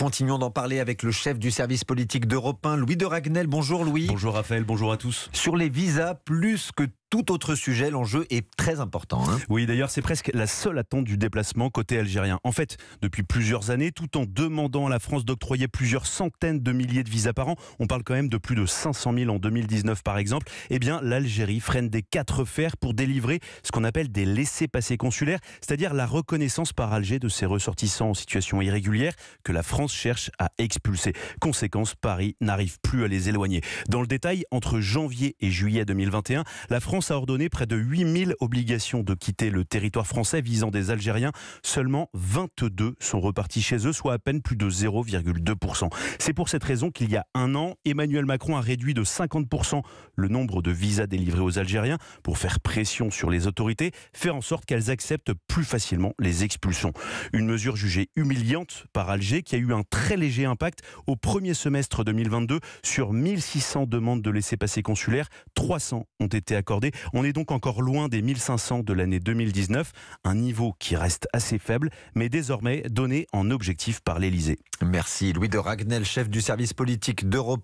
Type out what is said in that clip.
continuons d'en parler avec le chef du service politique d'Europe 1, Louis de Ragnel. Bonjour Louis. Bonjour Raphaël, bonjour à tous. Sur les visas, plus que tout autre sujet, l'enjeu est très important. Hein. oui, d'ailleurs, c'est presque la seule attente du déplacement côté algérien. En fait, depuis plusieurs années, tout en demandant à la France d'octroyer plusieurs centaines de milliers de visas par an, on parle quand même de plus de 500 000 en 2019 par exemple, eh bien, l'Algérie freine des quatre fers pour délivrer ce qu'on appelle des laissés-passer consulaires, c'est-à-dire la reconnaissance par Alger de ses ressortissants en situation irrégulière que la France cherche à expulser. Conséquence, Paris n'arrive plus à les éloigner. Dans le détail, entre janvier et juillet 2021, la France a ordonné près de 8000 obligations de quitter le territoire français visant des Algériens. Seulement 22 sont repartis chez eux, soit à peine plus de 0,2%. C'est pour cette raison qu'il y a un an, Emmanuel Macron a réduit de 50% le nombre de visas délivrés aux Algériens pour faire pression sur les autorités, faire en sorte qu'elles acceptent plus facilement les expulsions. Une mesure jugée humiliante par Alger qui a eu un très léger impact au premier semestre 2022 sur 1600 demandes de laisser passer consulaires. 300 ont été accordées on est donc encore loin des 1500 de l'année 2019, un niveau qui reste assez faible, mais désormais donné en objectif par l'Elysée. Merci Louis de Ragnel, chef du service politique d'Europe.